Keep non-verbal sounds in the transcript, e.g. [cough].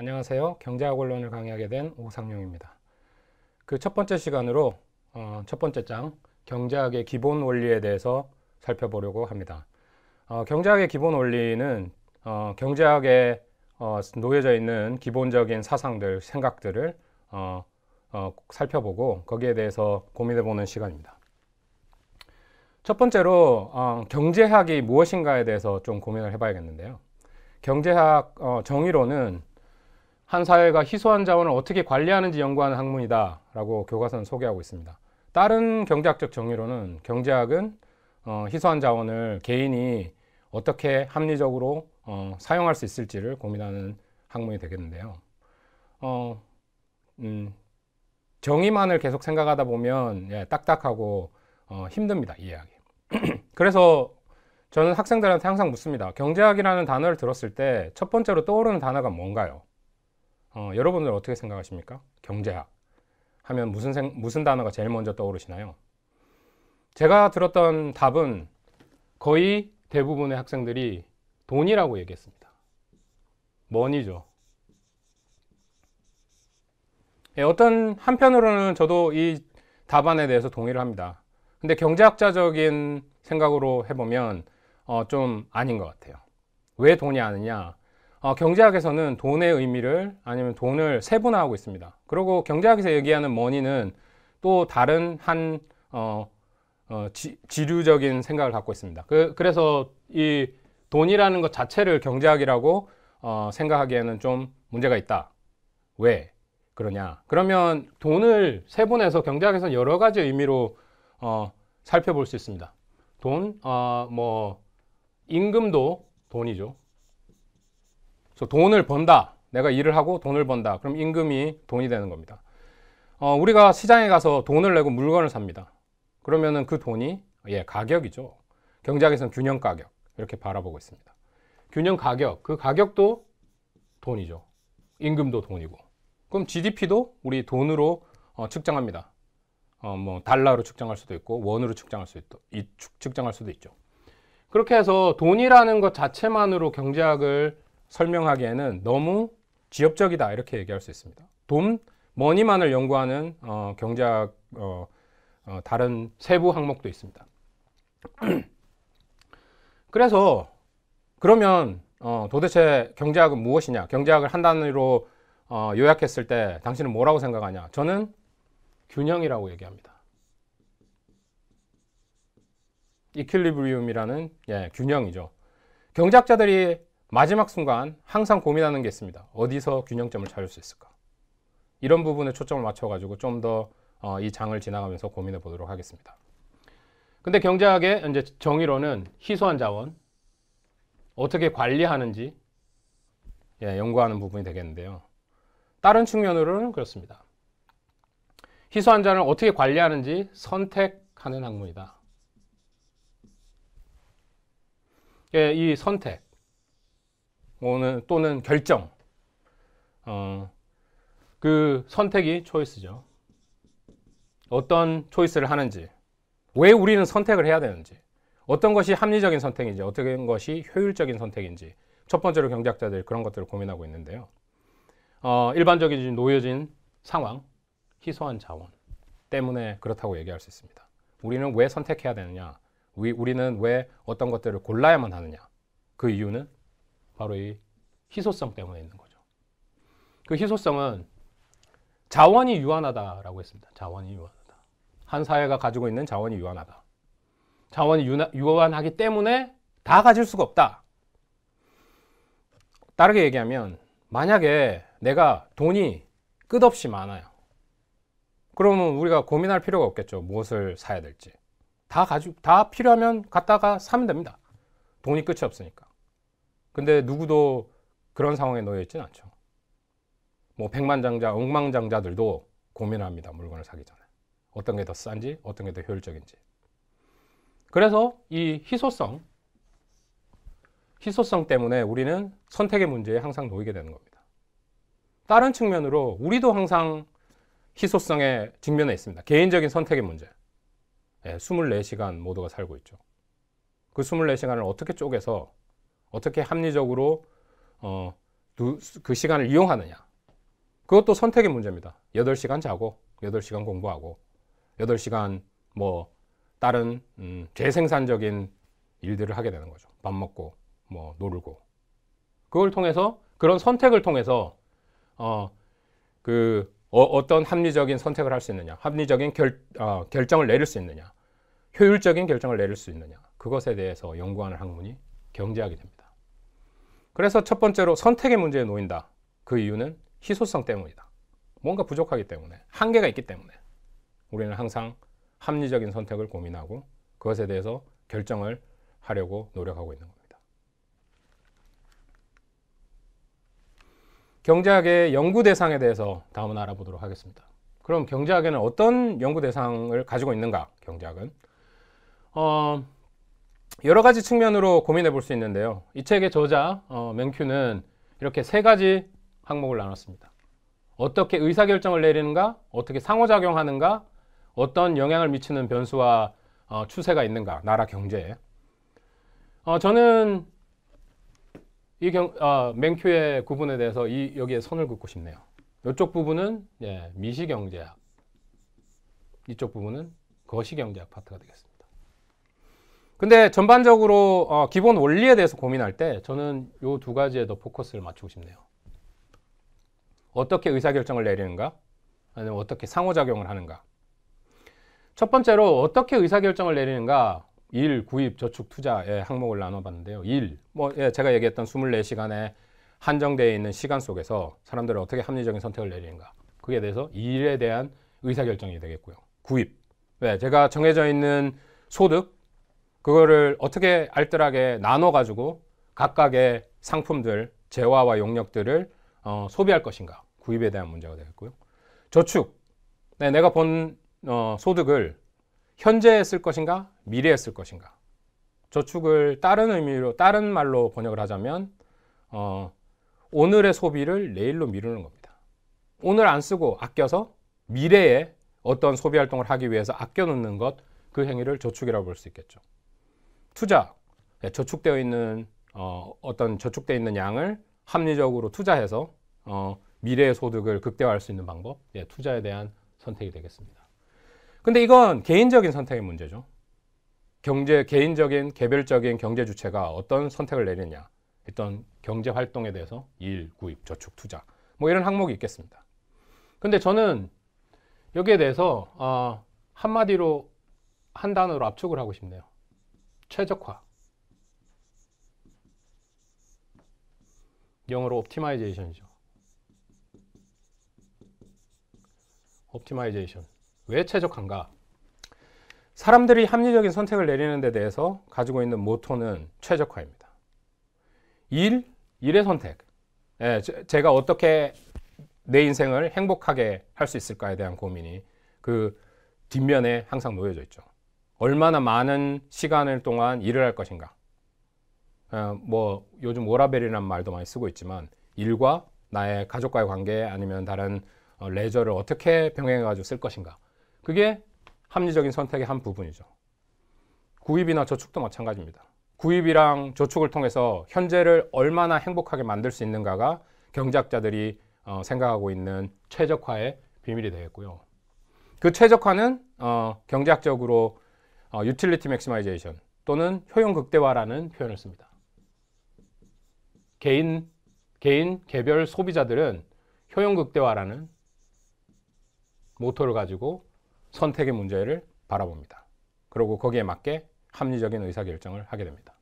안녕하세요. 경제학 원론을 강의하게 된 오상용입니다. 그 첫 번째 시간으로 어, 첫 번째 장 경제학의 기본 원리에 대해서 살펴보려고 합니다. 어, 경제학의 기본 원리는 어, 경제학에 어, 놓여져 있는 기본적인 사상들, 생각들을 어, 어, 살펴보고 거기에 대해서 고민해보는 시간입니다. 첫 번째로 어, 경제학이 무엇인가에 대해서 좀 고민을 해봐야겠는데요. 경제학 어, 정의로는 한 사회가 희소한 자원을 어떻게 관리하는지 연구하는 학문이다 라고 교과서는 소개하고 있습니다. 다른 경제학적 정의로는 경제학은 어, 희소한 자원을 개인이 어떻게 합리적으로 어, 사용할 수 있을지를 고민하는 학문이 되겠는데요. 어, 음, 정의만을 계속 생각하다 보면 예, 딱딱하고 어, 힘듭니다 이해하기. [clears throat] 그래서 저는 학생들한테 항상 묻습니다. 경제학이라는 단어를 들었을 때 첫 번째로 떠오르는 단어가 뭔가요? 어, 여러분들 어떻게 생각하십니까? 경제학 하면 무슨 생, 무슨 단어가 제일 먼저 떠오르시나요? 제가 들었던 답은 거의 대부분의 학생들이 돈이라고 얘기했습니다. 머니죠. 예, 어떤 한편으로는 저도 이 답안에 대해서 동의를 합니다. 근데 경제학자적인 생각으로 해보면 어, 좀 아닌 것 같아요. 왜 돈이 아니냐? 어, 경제학에서는 돈의 의미를 아니면 돈을 세분화하고 있습니다. 그리고 경제학에서 얘기하는 머니는 또 다른 한 어, 어, 지, 지류적인 생각을 갖고 있습니다. 그, 그래서 이 돈이라는 것 자체를 경제학이라고 어, 생각하기에는 좀 문제가 있다. 왜 그러냐? 그러면 돈을 세분해서 경제학에서는 여러 가지 의미로 어, 살펴볼 수 있습니다. 돈, 어, 뭐 임금도 돈이죠. 그래서 돈을 번다. 내가 일을 하고 돈을 번다. 그럼 임금이 돈이 되는 겁니다. 어, 우리가 시장에 가서 돈을 내고 물건을 삽니다. 그러면은 그 돈이 예, 가격이죠. 경제학에서는 균형 가격 이렇게 바라보고 있습니다. 균형 가격, 그 가격도 돈이죠. 임금도 돈이고. 그럼 GDP도 우리 돈으로 어, 측정합니다. 어, 뭐 달러로 측정할 수도 있고 원으로 측정할 수 있도, 측정할 수도 있죠. 그렇게 해서 돈이라는 것 자체만으로 경제학을 설명하기에는 너무 지엽적이다 이렇게 얘기할 수 있습니다. 돈, 머니만을 연구하는 어, 경제학 어, 어, 다른 세부 항목도 있습니다. [clears throat] 그래서 그러면 어, 도대체 경제학은 무엇이냐? 경제학을 한 단위로 어, 요약했을 때 당신은 뭐라고 생각하냐? 저는 균형이라고 얘기합니다. 이퀄리브리움이라는 예, 균형이죠. 경제학자들이 마지막 순간 항상 고민하는 게 있습니다. 어디서 균형점을 찾을 수 있을까? 이런 부분에 초점을 맞춰가지고 좀 더이 어, 장을 지나가면서 고민해 보도록 하겠습니다. 근데 경제학의 이제 정의로는 희소한 자원 어떻게 관리하는지 예, 연구하는 부분이 되겠는데요. 다른 측면으로는 그렇습니다. 희소한 자원을 어떻게 관리하는지 선택하는 학문이다. 예, 이 선택. 또는 결정 어, 그 선택이 초이스죠. 어떤 초이스를 하는지 왜 우리는 선택을 해야 되는지 어떤 것이 합리적인 선택인지 어떤 것이 효율적인 선택인지 첫 번째로 경제학자들이 그런 것들을 고민하고 있는데요. 어, 일반적인 놓여진 상황, 희소한 자원 때문에 그렇다고 얘기할 수 있습니다. 우리는 왜 선택해야 되느냐? 우리, 우리는 왜 어떤 것들을 골라야만 하느냐? 그 이유는 바로 이 희소성 때문에 있는 거죠. 그 희소성은 자원이 유한하다라고 했습니다. 자원이 유한하다. 한 사회가 가지고 있는 자원이 유한하다. 자원이 유한하기 때문에 다 가질 수가 없다. 다르게 얘기하면 만약에 내가 돈이 끝없이 많아요. 그러면 우리가 고민할 필요가 없겠죠. 무엇을 사야 될지. 다 가지고 다 필요하면 갖다가 사면 됩니다. 돈이 끝이 없으니까. 근데 누구도 그런 상황에 놓여 있지는 않죠. 뭐 백만장자, 억만장자들도 고민합니다. 물건을 사기 전에. 어떤 게 더 싼지, 어떤 게 더 효율적인지. 그래서 이 희소성, 희소성 때문에 우리는 선택의 문제에 항상 놓이게 되는 겁니다. 다른 측면으로 우리도 항상 희소성에 직면해 있습니다. 개인적인 선택의 문제. 예, 24시간 모두가 살고 있죠. 그 24시간을 어떻게 쪼개서 어떻게 합리적으로 어, 그 시간을 이용하느냐. 그것도 선택의 문제입니다. 8시간 자고, 8시간 공부하고, 8시간 뭐 다른 음, 재생산적인 일들을 하게 되는 거죠. 밥 먹고, 뭐 놀고. 그걸 통해서 그런 선택을 통해서 어, 그 어, 떤 합리적인 선택을 할 수 있느냐, 합리적인 결, 어, 결정을 내릴 수 있느냐, 효율적인 결정을 내릴 수 있느냐 그것에 대해서 연구하는 학문이 경제학이 됩니다. 그래서 첫 번째로 선택의 문제에 놓인다. 그 이유는 희소성 때문이다. 뭔가 부족하기 때문에, 한계가 있기 때문에 우리는 항상 합리적인 선택을 고민하고 그것에 대해서 결정을 하려고 노력하고 있는 겁니다. 경제학의 연구 대상에 대해서 다음은 알아보도록 하겠습니다. 그럼 경제학에는 어떤 연구 대상을 가지고 있는가? 경제학은 어, 여러 가지 측면으로 고민해 볼 수 있는데요. 이 책의 저자 어, 맹큐는 이렇게 세 가지 항목을 나눴습니다. 어떻게 의사결정을 내리는가, 어떻게 상호작용하는가, 어떤 영향을 미치는 변수와 어, 추세가 있는가, 나라 경제에. 어, 저는 이 경, 어, 맹큐의 구분에 대해서 이, 여기에 선을 긋고 싶네요. 이쪽 부분은 예, 미시경제학, 이쪽 부분은 거시경제학 파트가 되겠습니다. 근데 전반적으로 어, 기본 원리에 대해서 고민할 때 저는 이 두 가지에 더 포커스를 맞추고 싶네요. 어떻게 의사결정을 내리는가? 아니면 어떻게 상호작용을 하는가? 첫 번째로 어떻게 의사결정을 내리는가? 일, 구입, 저축, 투자의 항목을 나눠봤는데요. 일, 뭐 예, 제가 얘기했던 24시간에 한정되어 있는 시간 속에서 사람들은 어떻게 합리적인 선택을 내리는가? 그에 대해서 일에 대한 의사결정이 되겠고요. 구입, 왜 네, 제가 정해져 있는 소득, 그거를 어떻게 알뜰하게 나눠 가지고 각각의 상품들, 재화와 용역들을 어, 소비할 것인가 구입에 대한 문제가 되겠고요. 저축, 네, 내가 본 어, 소득을 현재에 쓸 것인가 미래에 쓸 것인가 저축을 다른 의미로 다른 말로 번역을 하자면 어, 오늘의 소비를 내일로 미루는 겁니다. 오늘 안 쓰고 아껴서 미래에 어떤 소비 활동을 하기 위해서 아껴놓는 것그 행위를 저축이라고 볼 수 있겠죠. 투자, 예, 저축되어 있는 어, 어떤 저축되어 있는 양을 합리적으로 투자해서 어, 미래의 소득을 극대화할 수 있는 방법, 예, 투자에 대한 선택이 되겠습니다. 근데 이건 개인적인 선택의 문제죠. 경제 개인적인 개별적인 경제 주체가 어떤 선택을 내리냐, 어떤 경제 활동에 대해서 일, 구입, 저축, 투자 뭐 이런 항목이 있겠습니다. 근데 저는 여기에 대해서 어, 한마디로 한 단어로 압축을 하고 싶네요. 최적화. 영어로 옵티마이제이션이죠. 옵티마이제이션. 왜 최적화인가? 사람들이 합리적인 선택을 내리는 데 대해서 가지고 있는 모토는 최적화입니다. 일, 일의 선택. 예, 제가 어떻게 내 인생을 행복하게 할 수 있을까에 대한 고민이 그 뒷면에 항상 놓여져 있죠. 얼마나 많은 시간을 동안 일을 할 것인가. 어, 뭐 요즘 워라벨이라는 말도 많이 쓰고 있지만 일과 나의 가족과의 관계 아니면 다른 어, 레저를 어떻게 병행해 가지고 쓸 것인가. 그게 합리적인 선택의 한 부분이죠. 구입이나 저축도 마찬가지입니다. 구입이랑 저축을 통해서 현재를 얼마나 행복하게 만들 수 있는가가 경제학자들이 어, 생각하고 있는 최적화의 비밀이 되겠고요. 그 최적화는 어, 경제학적으로 유틸리티 아, 맥시마이제이션 또는 효용 극대화라는 표현을 씁니다. 개인, 개인, 개별 소비자들은 효용 극대화라는 모토를 가지고 선택의 문제를 바라봅니다. 그리고 거기에 맞게 합리적인 의사결정을 하게 됩니다.